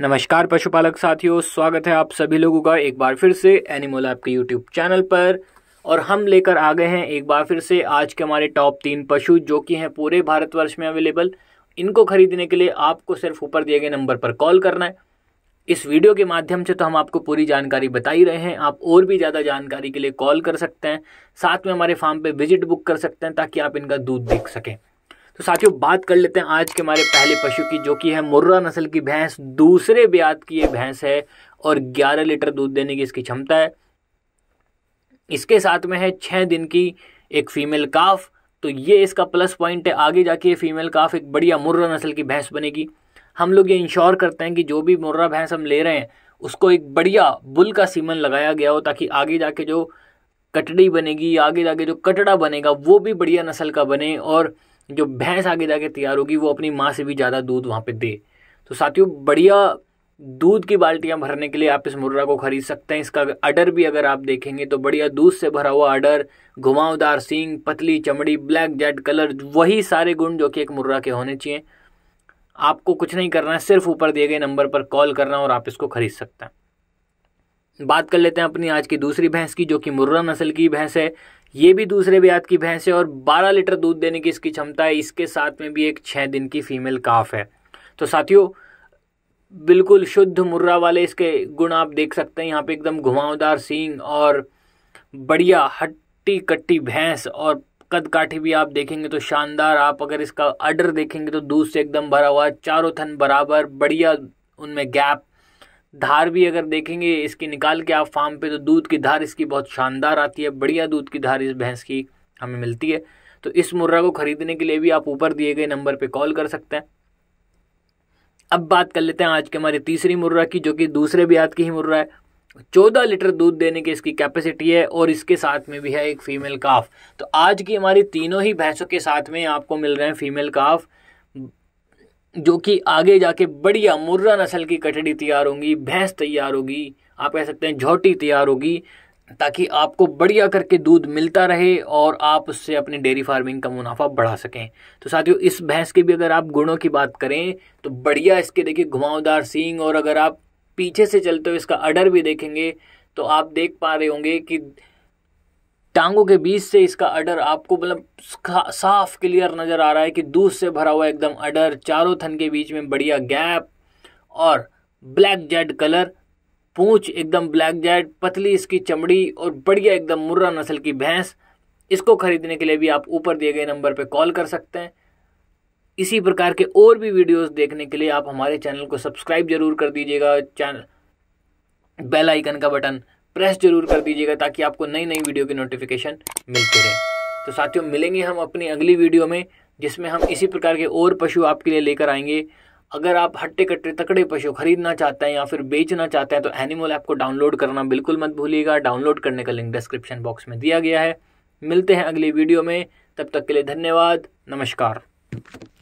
नमस्कार पशुपालक साथियों स्वागत है आप सभी लोगों का एक बार फिर से एनिमल ऐप के यूट्यूब चैनल पर और हम लेकर आ गए हैं एक बार फिर से आज के हमारे टॉप तीन पशु जो कि हैं पूरे भारतवर्ष में अवेलेबल इनको खरीदने के लिए आपको सिर्फ ऊपर दिए गए नंबर पर कॉल करना है इस वीडियो के माध्यम से तो हम आपको पूरी जानकारी बता ही रहे हैं आप और भी ज़्यादा जानकारी के लिए कॉल कर सकते हैं साथ में हमारे फार्म पर विजिट बुक कर सकते हैं ताकि आप इनका दूध देख सकें तो साथियों बात कर लेते हैं आज के हमारे पहले पशु की जो कि है मुर्रा नस्ल की भैंस दूसरे ब्याज की ये भैंस है और 11 लीटर दूध देने की इसकी क्षमता है इसके साथ में है छः दिन की एक फीमेल काफ तो ये इसका प्लस पॉइंट है आगे जाके फीमेल काफ एक बढ़िया मुर्रा नस्ल की भैंस बनेगी हम लोग ये इंश्योर करते हैं कि जो भी मुर्रा भैंस हम ले रहे हैं उसको एक बढ़िया बुल का सीमन लगाया गया हो ताकि आगे जाके जो कटड़ी बनेगी आगे जाके जो कटड़ा बनेगा वो भी बढ़िया नस्ल का बने और जो भैंस आगे जाके तैयार होगी वो अपनी माँ से भी ज़्यादा दूध वहाँ पे दे तो साथियों बढ़िया दूध की बाल्टियाँ भरने के लिए आप इस मुर्रा को खरीद सकते हैं इसका अडर भी अगर आप देखेंगे तो बढ़िया दूध से भरा हुआ अडर घुमावदार सींग पतली चमड़ी ब्लैक जेड कलर वही सारे गुण जो कि एक मुर्रा के होने चाहिए आपको कुछ नहीं करना है सिर्फ ऊपर दिए गए नंबर पर कॉल करना और आप इसको खरीद सकते हैं बात कर लेते हैं अपनी आज की दूसरी भैंस की जो कि मुर्रा नस्ल की भैंस है ये भी दूसरे ब्याज की भैंस है और 12 लीटर दूध देने की इसकी क्षमता है इसके साथ में भी एक छः दिन की फीमेल काफ है तो साथियों बिल्कुल शुद्ध मुर्रा वाले इसके गुण आप देख सकते हैं यहाँ पे एकदम घुमावदार सींग और बढ़िया हट्टी कट्टी भैंस और कद काठी भी आप देखेंगे तो शानदार आप अगर इसका अडर देखेंगे तो दूध से एकदम भरा हुआ चारों थन बराबर बढ़िया उनमें गैप धार भी अगर देखेंगे इसकी निकाल के आप फार्म पे तो दूध की धार इसकी बहुत शानदार आती है बढ़िया दूध की धार इस भैंस की हमें मिलती है तो इस मुर्रा को ख़रीदने के लिए भी आप ऊपर दिए गए नंबर पर कॉल कर सकते हैं अब बात कर लेते हैं आज के हमारी तीसरी मुर्रा की जो कि दूसरे ब्याज की ही मुर्रा है चौदह लीटर दूध देने की इसकी कैपेसिटी है और इसके साथ में भी है एक फीमेल काफ तो आज की हमारी तीनों ही भैंसों के साथ में आपको मिल रहे हैं फीमेल काफ जो कि आगे जाके बढ़िया मुर्रा नस्ल की कटड़ी तैयार होंगी भैंस तैयार होगी आप कह सकते हैं झोटी तैयार होगी ताकि आपको बढ़िया करके दूध मिलता रहे और आप उससे अपनी डेयरी फार्मिंग का मुनाफा बढ़ा सकें तो साथियों इस भैंस के भी अगर आप गुणों की बात करें तो बढ़िया इसके देखिए घुमावदार सींग और अगर आप पीछे से चलते हुए इसका अडर भी देखेंगे तो आप देख पा रहे होंगे कि टांगों के बीच से इसका अडर आपको मतलब साफ क्लियर नज़र आ रहा है कि दूध से भरा हुआ एकदम अडर चारों थन के बीच में बढ़िया गैप और ब्लैक जेड कलर पूंछ एकदम ब्लैक जेड पतली इसकी चमड़ी और बढ़िया एकदम मुर्रा नस्ल की भैंस इसको खरीदने के लिए भी आप ऊपर दिए गए नंबर पर कॉल कर सकते हैं इसी प्रकार के और भी वीडियोस देखने के लिए आप हमारे चैनल को सब्सक्राइब जरूर कर दीजिएगा चैनल बेल आइकन का बटन प्रेस जरूर कर दीजिएगा ताकि आपको नई नई वीडियो की नोटिफिकेशन मिलते रहे तो साथियों मिलेंगे हम अपनी अगली वीडियो में जिसमें हम इसी प्रकार के और पशु आपके लिए लेकर आएंगे अगर आप हट्टे कट्टे तकड़े पशु खरीदना चाहते हैं या फिर बेचना चाहते हैं तो एनिमल ऐप को डाउनलोड करना बिल्कुल मत भूलिएगा डाउनलोड करने का लिंक डिस्क्रिप्शन बॉक्स में दिया गया है मिलते हैं अगली वीडियो में तब तक के लिए धन्यवाद नमस्कार